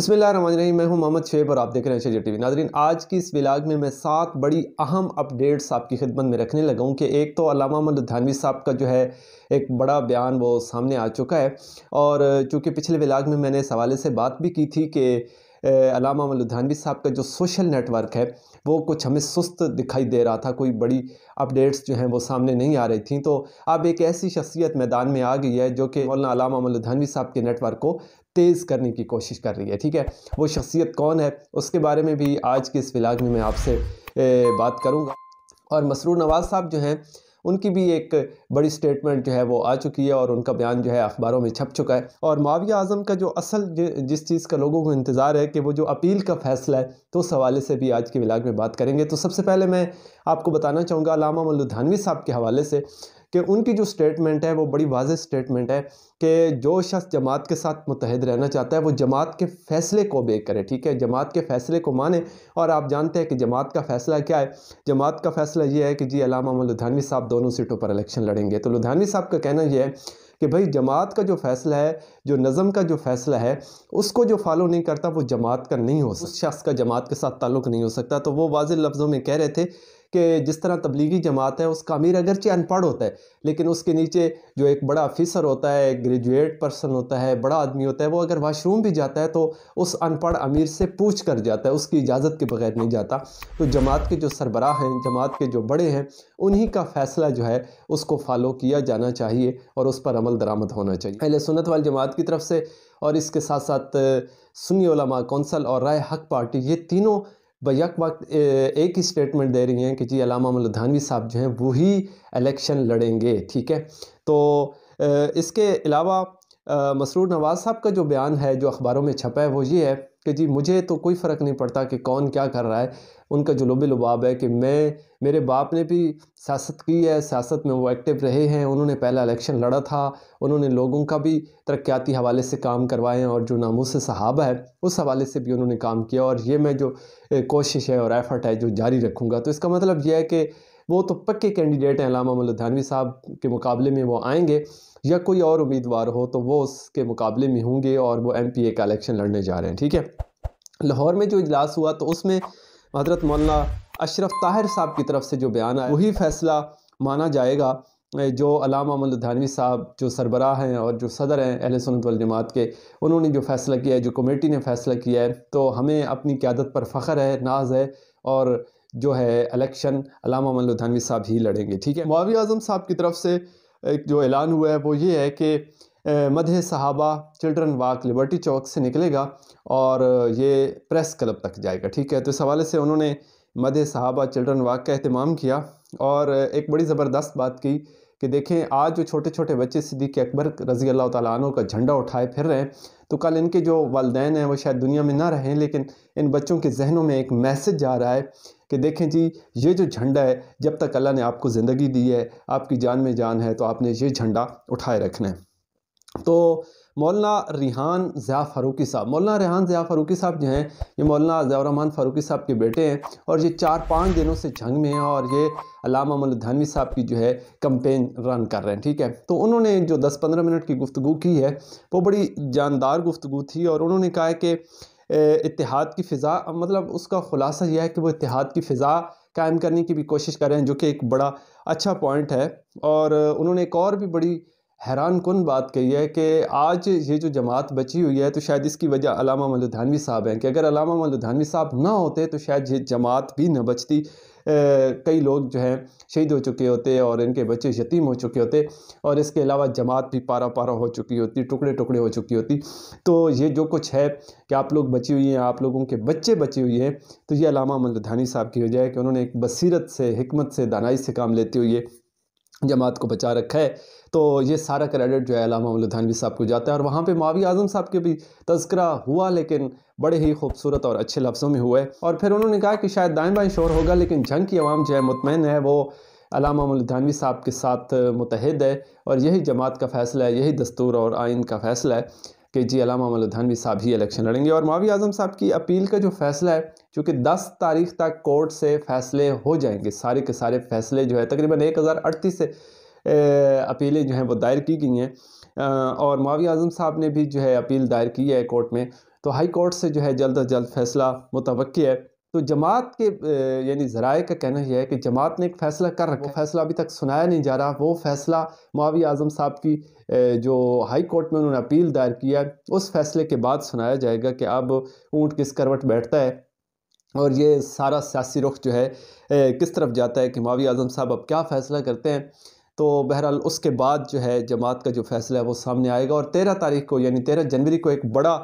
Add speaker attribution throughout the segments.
Speaker 1: रही मैं हूं मोहम्मद शेब और आप देख रहे हैं शेजर टीवी नादरीन आज की इस विलाग में मैं सात बड़ी अहम अपडेट्स आपकी खिदमत में रखने लगा हूं कि एक तो अलामा अहमद धानवी साहब का जो है एक बड़ा बयान वो सामने आ चुका है और चूँकि पिछले विलाग में मैंने इस हवाले से बात भी की थी कि अलामा मलुधानवी साहब का जो सोशल नेटवर्क है वो कुछ हमें सुस्त दिखाई दे रहा था कोई बड़ी अपडेट्स जो हैं वो सामने नहीं आ रही थी तो अब एक ऐसी शख्सियत मैदान में आ गई है जो कि मौलाना अलामा मलुधानवी साहब के नेटवर्क को तेज़ करने की कोशिश कर रही है ठीक है वो शख्सियत कौन है उसके बारे में भी आज के इस विलाग में मैं आपसे बात करूँगा और मसरूर नवाज़ साहब जो हैं उनकी भी एक बड़ी स्टेटमेंट जो है वो आ चुकी है और उनका बयान जो है अखबारों में छप चुका है और माविया आजम का जो असल जिस चीज़ का लोगों को इंतज़ार है कि वो जो अपील का फैसला है तो उस हवाले से भी आज के विलाग में बात करेंगे तो सबसे पहले मैं आपको बताना चाहूँगा अलामा मल्लुधानवी साहब के हवाले से कि उनकी जो स्टेटमेंट है वो बड़ी वाज स्टेटमेंट है कि जो शख्स जमात के साथ मुतहद रहना चाहता है वो जमात के फ़ैसले को बे करे ठीक है जमात के फ़ैसले को माने और आप जानते हैं कि जमात का फ़ैसला क्या है जमात का फ़ैसला ये है कि जी अलामा लुधानवी साहब दोनों सीटों पर इलेक्शन लड़ेंगे तो लुधानवी साहब का कहना यह है कि भाई जमात का जो फ़ैसला है जो नज़म का जो फ़ैसला है उसको जो फॉलो नहीं करता वो जमात का नहीं हो सकता शख्स का जमात के साथ ताल्लुक़ नहीं हो सकता तो वो वाज लफ्ज़ों में कह रहे थे कि जिस तरह तबलीगी जमात है उसका अमीर अगरचे अनपढ़ होता है लेकिन उसके नीचे जो एक बड़ा अफिसर होता है ग्रेजुएट पर्सन होता है बड़ा आदमी होता है वो अगर वाशरूम भी जाता है तो उस अनपढ़ अमीर से पूछ कर जाता है उसकी इजाज़त के बगैर नहीं जाता तो जमात के जो सरबराह हैं जमात के जो बड़े हैं उन्हीं का फ़ैसला जो है उसको फॉलो किया जाना चाहिए और उस पर अमल दरामद होना चाहिए पहले सुनत वाल जमात की तरफ से और इसके साथ साथ सुनी उलमा कौंसल और राय हक पार्टी ये तीनों बक वक्त एक ही स्टेटमेंट दे रही हैं कि जी अलामा मलधानवी साहब जो हैं वही इलेक्शन लड़ेंगे ठीक है तो इसके अलावा मसरूर नवाज़ साहब का जो बयान है जो अखबारों में छपा है वो ये है कि जी मुझे तो कोई फ़र्क नहीं पड़ता कि कौन क्या कर रहा है उनका जो लुबे लुबाब है कि मैं मेरे बाप ने भी सियासत की है सियासत में वो एक्टिव रहे हैं उन्होंने पहला इलेक्शन लड़ा था उन्होंने लोगों का भी तरक्याती हवाले से काम करवाए हैं और जो नामूस सहाबा है उस हवाले से भी उन्होंने काम किया और ये मैं जो कोशिश है और एफ़र्ट है जो जारी रखूँगा तो इसका मतलब यह है कि वो तो पक्के कैंडिडेट हैं अलामा मलुधानवी साहब के मुकाबले में वो आएंगे या कोई और उम्मीदवार हो तो वो उसके मुकाबले में होंगे और वो एम का इलेक्शन लड़ने जा रहे हैं ठीक है लाहौर में जो इजलास हुआ तो उसमें हज़रत मौलाना अशरफ ताहिर साहब की तरफ से जो बयान आया वही फ़ैसला माना जाएगा जो अलामा अहमद धानवी साहब जो सरबरा हैं और जो सदर हैं अहल सुनत जमात के उन्होंने जो फ़ैसला किया है जो कमेटी ने फ़ैसला किया है तो हमें अपनी क्यादत पर फ़ख्र है नाज है और जो है इलेक्शन अलामा अहमद धानवी साहब ही लड़ेंगे ठीक है मुआवी आजम साहब की तरफ से एक जो ऐलान हुआ है वो ये है कि मध्य सहाबा चिल्ड्रन वाक लिबर्टी चौक से निकलेगा और ये प्रेस क्लब तक जाएगा ठीक है तो इस हवाले से उन्होंने मध्य सहाबा चिल्ड्रन वाक का अहतमाम किया और एक बड़ी ज़बरदस्त बात की कि देखें आज जो छोटे छोटे बच्चे सिद्दीक अकबर रज़ी अल्लाह तु का झंडा उठाए फिर रहे हैं तो कल इनके जो वालदेन हैं वो शायद दुनिया में ना रहें लेकिन इन बच्चों के जहनों में एक मैसेज जा रहा है कि देखें जी ये जो झंडा है जब तक अल्लाह ने आपको ज़िंदगी दी है आपकी जान में जान है तो आपने ये झंडा उठाए रखना है तो मौलाना रिहान ज़िया फ़ारूकी साहब मौलाना रिहान ज़िया फ़ारूकी साहब जो हैं ये मौलाना ज़ियारहमान फ़ारूकी साहब के बेटे हैं और ये चार पाँच दिनों से जंग में हैं और ये अलामा मलधानवी साहब की जो है कंपेन रन कर रहे हैं ठीक है तो उन्होंने जो दस पंद्रह मिनट की गुफ्तु की है वो बड़ी जानदार गुफ्तु थी और उन्होंने कहा है कि इतिहाद की फ़िज़ा मतलब उसका ख़ुलासा यह है कि वो इतिहाद की फ़िज़ा कायम करने की भी कोशिश कर रहे हैं जो कि एक बड़ा अच्छा पॉइंट है और उन्होंने एक और भी बड़ी हैरान कन बात कही है कि आज ये जो जमात बची हुई है तो शायद इसकी वजह अलामा मलुधानवी साहब हैं कि अगर अलामा मलुधानवी साहब ना होते तो शायद ये जमात भी ना बचती कई लोग जो हैं शहीद हो चुके होते और इनके बच्चे यतीम हो चुके होते और इसके अलावा जमात भी पारा पारा हो चुकी होती टुकड़े टुकड़े हो चुकी होती तो ये जो कुछ है कि आप लोग बची हुई हैं आप लोगों के बच्चे बची हुई हैं तो ये अलामा मलुधानी साहब की वजह है कि उन्होंने एक बसीरत से हमत से दानाई से काम लेते हुए जमात को बचा रखा है तो ये सारा क्रेडिट जो है अलामा धानवी साहब को जाता है और वहाँ पे मावी आज़म साहब के भी तस्करा हुआ लेकिन बड़े ही खूबसूरत और अच्छे लफ्ज़ों में हुआ है और फिर उन्होंने कहा कि शायद दाएँ बाएँ शोर होगा लेकिन जंग की आवाम जो है मुतमिन है वो अलामा मुल्तानवी साहब के साथ मुतहद है और यही जमात का फ़ैसला है यही दस्तूर और आइन का फ़ैसला है के जी अलामा मलुधानवी साहब ही इलेक्शन लड़ेंगे और मावी आजम साहब की अपील का जो फैसला है चूँकि दस तारीख तक कोर्ट से फैसले हो जाएंगे सारे के सारे फैसले जो है तकरीबन एक हज़ार अड़तीस अपीलें जो हैं वो दायर की गई हैं और मावी आजम साहब ने भी जो है अपील दायर की है कोर्ट में तो हाई कोर्ट से जो है जल्द अज जल्द फैसला मुतव है तो जमात के यानी ज़राए का कहना यह है कि जमात ने एक फ़ैसला कर रखा फ़ैसला अभी तक सुनाया नहीं जा रहा वो फ़ैसला मावी आज़म साहब की जो हाई कोर्ट में उन्होंने अपील दायर किया उस फैसले के बाद सुनाया जाएगा कि अब ऊँट किस करवट बैठता है और ये सारा सियासी रुख जो है किस तरफ जाता है कि मावी आज़म साहब अब क्या फ़ैसला करते हैं तो बहरहाल उसके बाद जो है जमात का जो फैसला है वो सामने आएगा और तेरह तारीख को यानी तेरह जनवरी को एक बड़ा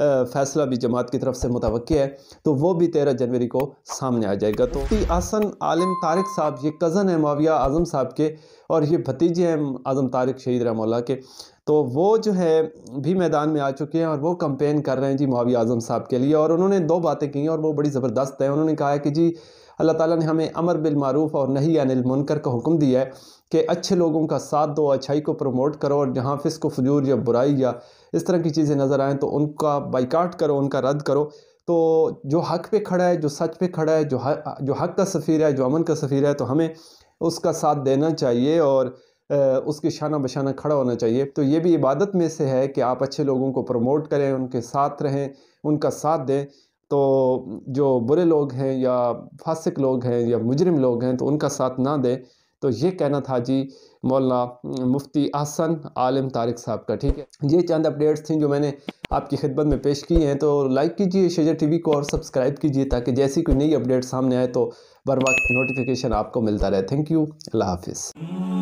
Speaker 1: फैसला भी जमात की तरफ से मुतव है तो वो भी तेरह जनवरी को सामने आ जाएगा तो आसन आलिम तारिक साहब ये कज़न है माविया आज़म साहब के और ये भतीजे हैं आज़म तारिक शहीद रहमोल्ला के तो वो जो है भी मैदान में आ चुके हैं और वो कंपेन कर रहे हैं जी माविया आज़म साहब के लिए और उन्होंने दो बातें की और वो बड़ी ज़बरदस्त है उन्होंने कहा है कि जी अल्लाह ताला ने हमें अमर बिलमूफ़ और नहीं अनिल मुनकर का हुक्म दिया है कि अच्छे लोगों का साथ दो अच्छाई को प्रमोट करो और जहाँ फिस को फजूर या बुराई या इस तरह की चीज़ें नज़र आएँ तो उनका बाइकाट करो उनका रद्द करो तो जो हक पे खड़ा है जो सच पे खड़ा है जो हक जो हक का सफ़ीर है जो अमन का सफ़ीर है तो हमें उसका साथ देना चाहिए और उसके शाना बशाना खड़ा होना चाहिए तो ये भी इबादत में से है कि आप अच्छे लोगों को प्रमोट करें उनके साथ रहें उनका साथ दें तो जो बुरे लोग हैं या फासिक लोग हैं या मुजरम लोग हैं तो उनका साथ ना दें तो ये कहना था जी मौलाना मुफ्ती आसन आलम तारिक साहब का ठीक है ये चंद अपडेट्स थी जो मैंने आपकी खिदमत में पेश की हैं तो लाइक कीजिए शेजर टीवी को और सब्सक्राइब कीजिए ताकि जैसी कोई नई अपडेट सामने आए तो बर वक्त नोटिफिकेशन आपको मिलता रहे थैंक यू अल्लाह हाफिज़